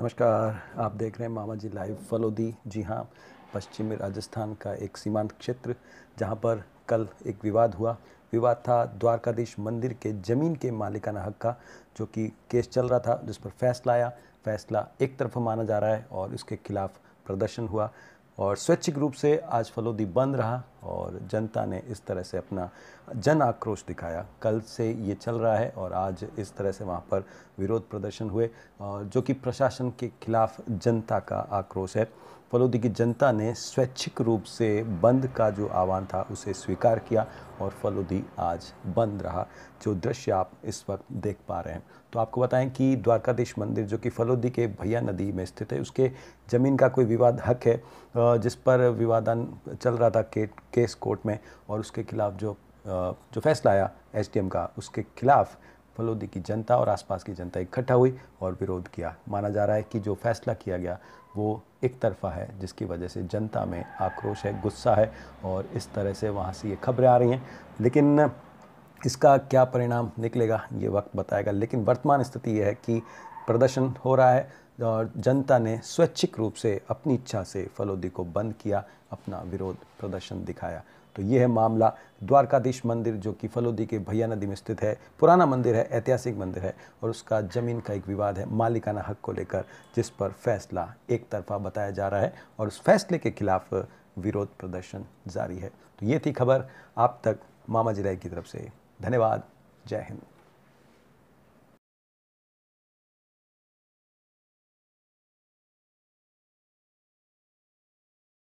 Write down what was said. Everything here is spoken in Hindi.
नमस्कार आप देख रहे हैं मामा जी लाइव फलोदी जी हाँ पश्चिमी राजस्थान का एक सीमांत क्षेत्र जहाँ पर कल एक विवाद हुआ विवाद था द्वारकाधीश मंदिर के ज़मीन के मालिकाना हक का जो कि केस चल रहा था जिस पर फैसला आया फैसला एक तरफ माना जा रहा है और इसके खिलाफ प्रदर्शन हुआ और स्वैच्छिक रूप से आज फलोदी बंद रहा और जनता ने इस तरह से अपना जन आक्रोश दिखाया कल से ये चल रहा है और आज इस तरह से वहाँ पर विरोध प्रदर्शन हुए जो कि प्रशासन के खिलाफ जनता का आक्रोश है फलोदी की जनता ने स्वैच्छिक रूप से बंद का जो आह्वान था उसे स्वीकार किया और फलोदी आज बंद रहा जो दृश्य आप इस वक्त देख पा रहे हैं तो आपको बताएं कि द्वारकाधीश मंदिर जो कि फलोदी के भैया नदी में स्थित है उसके ज़मीन का कोई विवाद हक है जिस पर विवादन चल रहा था के, के केस कोर्ट में और उसके खिलाफ जो जो फैसला आया एसडीएम का उसके खिलाफ फलोदी की जनता और आसपास की जनता इकट्ठा हुई और विरोध किया माना जा रहा है कि जो फैसला किया गया वो एक तरफा है जिसकी वजह से जनता में आक्रोश है गुस्सा है और इस तरह से वहाँ से ये खबरें आ रही हैं लेकिन इसका क्या परिणाम निकलेगा ये वक्त बताएगा लेकिन वर्तमान स्थिति यह है कि प्रदर्शन हो रहा है और जनता ने स्वैच्छिक रूप से अपनी इच्छा से फलोदी को बंद किया अपना विरोध प्रदर्शन दिखाया तो ये है मामला द्वारकाधीश मंदिर जो कि फलोदी के भैया नदी में स्थित है पुराना मंदिर है ऐतिहासिक मंदिर है और उसका ज़मीन का एक विवाद है मालिकाना हक को लेकर जिस पर फैसला एक तरफा बताया जा रहा है और उस फैसले के खिलाफ विरोध प्रदर्शन जारी है तो ये थी खबर आप तक मामा राय की तरफ से धन्यवाद जय हिंद